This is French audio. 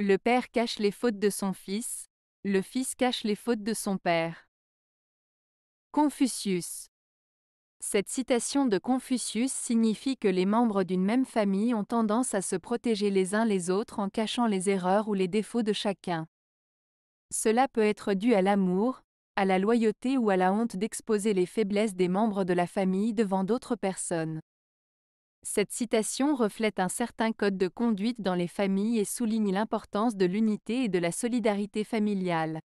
Le père cache les fautes de son fils, le fils cache les fautes de son père. Confucius. Cette citation de Confucius signifie que les membres d'une même famille ont tendance à se protéger les uns les autres en cachant les erreurs ou les défauts de chacun. Cela peut être dû à l'amour, à la loyauté ou à la honte d'exposer les faiblesses des membres de la famille devant d'autres personnes. Cette citation reflète un certain code de conduite dans les familles et souligne l'importance de l'unité et de la solidarité familiale.